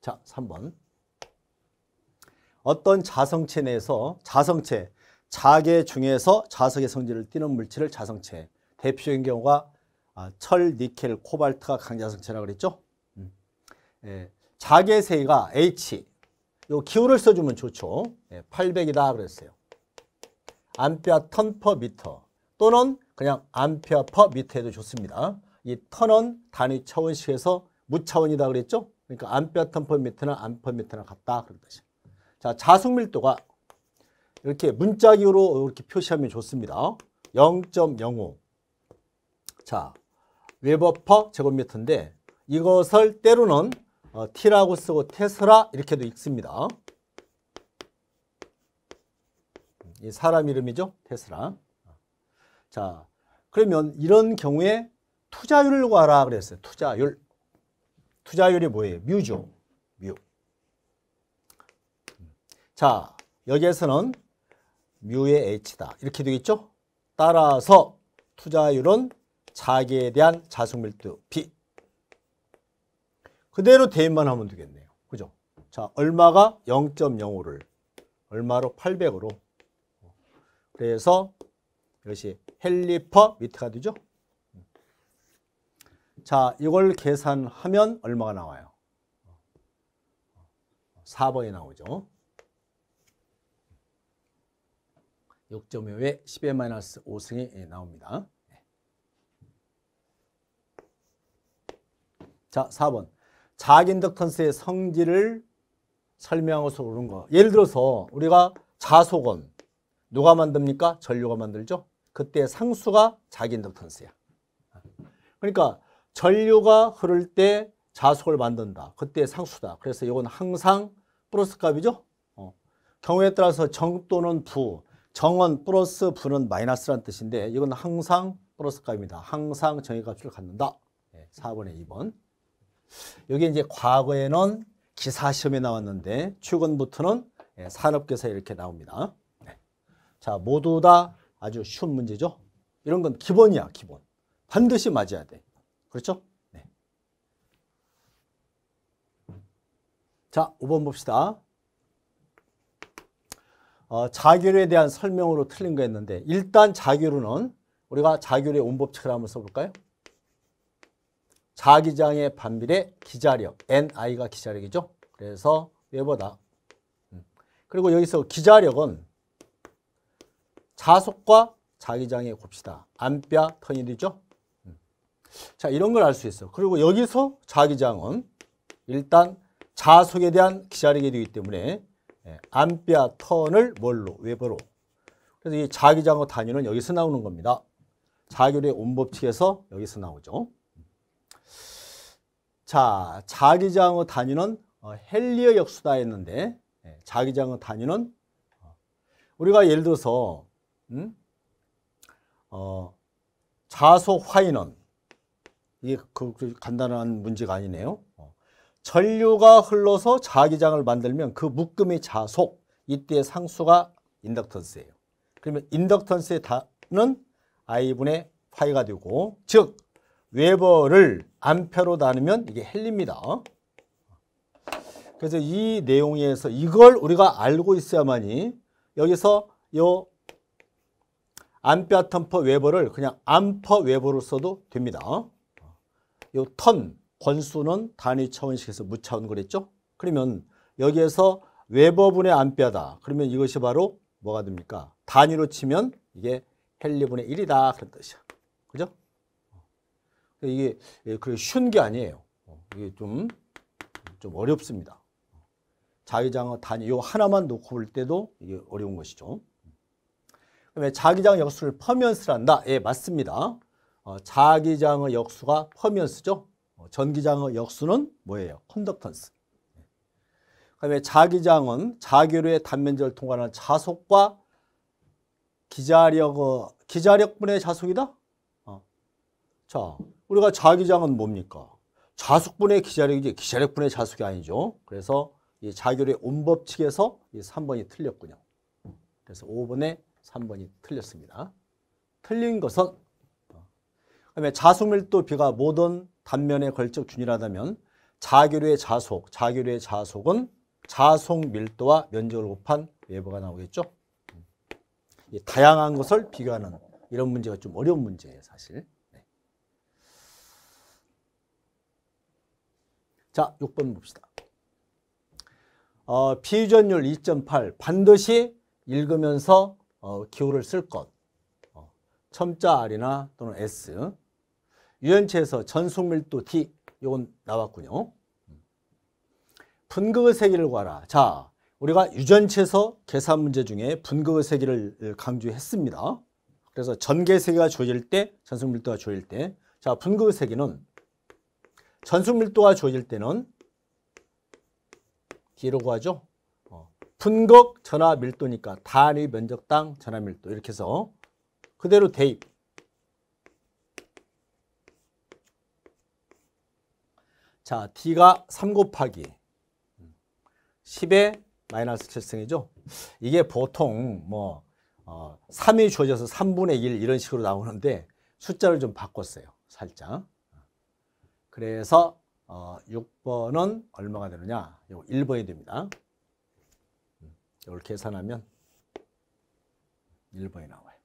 자, 3번. 어떤 자성체 내에서 자성체, 자계 중에서 자석의 성질을 띠는 물질을 자성체. 대표적인 경우가 아, 철, 니켈, 코발트가 강자성체라고 그랬죠? 음. 예, 자계세가 H. 요 기호를 써주면 좋죠. 예, 800이다 그랬어요. 암페어 턴 퍼 미터 또는 그냥 암페어 퍼 미터에도 좋습니다. 이 턴은 단위 차원식에서 무차원이다 그랬죠? 그러니까 암뼈 텀퍼미터나암퍼미터나 같다 그런 뜻이에요. 자, 자숙 밀도가 이렇게 문자기로 이렇게 표시하면 좋습니다. 0.05. 자, 웨버퍼 제곱미터인데 이것을 때로는 어, T라고 쓰고 테슬라 이렇게도 읽습니다. 이 사람 이름이죠. 테슬라. 자, 그러면 이런 경우에 투자율을 구하라 그랬어요. 투자율. 투자율이 뭐예요? 뮤죠. 뮤. 자, 여기에서는 뮤의 H다. 이렇게 되겠죠? 따라서 투자율은 자기에 대한 자수밀도 B. 그대로 대입만 하면 되겠네요. 그죠? 자, 얼마가 0.05를 얼마로 800으로 그래서 이것이 헬리퍼 미터가 되죠? 자, 이걸 계산하면 얼마가 나와요? 4번이 나오죠. 6.5에 10의 마이너스 5승이 예, 나옵니다. 자, 4번. 자인덕턴스의 성질을 설명하고서 오른 거. 예를 들어서 우리가 자소건 누가 만듭니까? 전류가 만들죠. 그때 상수가 자인덕턴스야. 그러니까 전류가 흐를 때 자속을 만든다. 그때 상수다. 그래서 이건 항상 플러스 값이죠. 어. 경우에 따라서 정 또는 부, 정은 플러스 부는 마이너스란 뜻인데 이건 항상 플러스 값입니다. 항상 정의 값을 갖는다. 네, 4번에 2번. 여기 이제 과거에는 기사 시험에 나왔는데 최근부터는 예, 산업계사 이렇게 나옵니다. 네. 자, 모두 다 아주 쉬운 문제죠. 이런 건 기본이야, 기본. 반드시 맞아야 돼. 그렇죠? 네. 자, 5번 봅시다. 어, 자교류에 대한 설명으로 틀린 거 했는데 일단 자교류는 우리가 자교류의 온법칙을 한번 써볼까요? 자기장의 반비례 기자력, NI가 기자력이죠. 그래서 외보다. 음. 그리고 여기서 기자력은 자속과 자기장의 곱시다. 암뼈 턴일이죠. 자, 이런 걸 알 수 있어. 그리고 여기서 자기장은 일단 자석에 대한 기자력이 되기 때문에 예, 암비아 턴을 뭘로? 외부로. 그래서 이 자기장어 단위는 여기서 나오는 겁니다. 자교의 온법칙에서 여기서 나오죠. 자, 자기장어 단위는 어, 헨리어 역수다 했는데 예, 자기장어 단위는 어, 우리가 예를 들어서 음? 어, 자소 화인원 이게 그, 그 간단한 문제가 아니네요. 어. 전류가 흘러서 자기장을 만들면 그 묶음의 자속, 이때 의 상수가 인덕턴스예요. 그러면 인덕턴스의 다는 I분의 파이가 되고 즉 웨버를 암페로 나누면 이게 헬리입니다. 그래서 이 내용에서 이걸 우리가 알고 있어야만이 여기서 요 암페아턴 퍼 웨버를 그냥 암퍼 웨버로 써도 됩니다. 이 턴, 권수는 단위 차원식에서 무차원 그랬죠? 그러면 여기에서 외버분의 안뼈다. 그러면 이것이 바로 뭐가 됩니까? 단위로 치면 이게 헬리분의 1이다. 그런 뜻이야. 그죠? 이게 그 쉬운 게 아니에요. 어, 이게 좀, 좀 어렵습니다. 자기장어 단위 요 하나만 놓고 볼 때도 이게 어려운 것이죠. 그다음 자기장 역수를 퍼면스란다. 예, 맞습니다. 어, 자기장의 역수가 퍼미언스죠. 어, 전기장의 역수는 뭐예요? 컨덕턴스. 그다음에 자기장은 자기로의 단면절 통과하는 자속과 기자력 기자력 분의 자속이다. 어. 자, 우리가 자기장은 뭡니까? 좌속분의 기자력이지 기자력분의 좌속이 아니죠. 그래서 이 자결의 온법칙에서 이 3번이 틀렸군요. 그래서 5번에 3번이 틀렸습니다. 틀린 것은 그다음에 자수밀도 비가 모든 단면에 걸쳐 균일하다면 자교류의 자속, 자교류의 자속은 자속 밀도와 면적을 곱한 외부가 나오겠죠. 다양한 것을 비교하는 이런 문제가 좀 어려운 문제예요, 사실. 네. 자, 6번 봅시다. 어, 비전율2.8 반드시 읽으면서 어, 기호를 쓸 것. 첨자 R이나 또는 S 유연체에서 전속밀도 T 이건 나왔군요. 분극의 세기를 구하라. 자, 우리가 유전체에서 계산 문제 중에 분극의 세기를 강조했습니다. 그래서 전개세기가 조일 때, 전속밀도가 조일 때. 자, 분극의 세기는 전속밀도가 조일 때는 D로 구하죠. 어, 분극 전화 밀도니까 단위 면적당 전화 밀도 이렇게 해서 그대로 대입. 자, D가 3 곱하기 10의 마이너스 7승이죠. 이게 보통 뭐 어, 3이 주어져서 3분의 1 이런 식으로 나오는데 숫자를 좀 바꿨어요. 살짝. 그래서 어, 6번은 얼마가 되느냐? 요 1번이 됩니다. 이걸 음, 계산하면 1번이 나와요.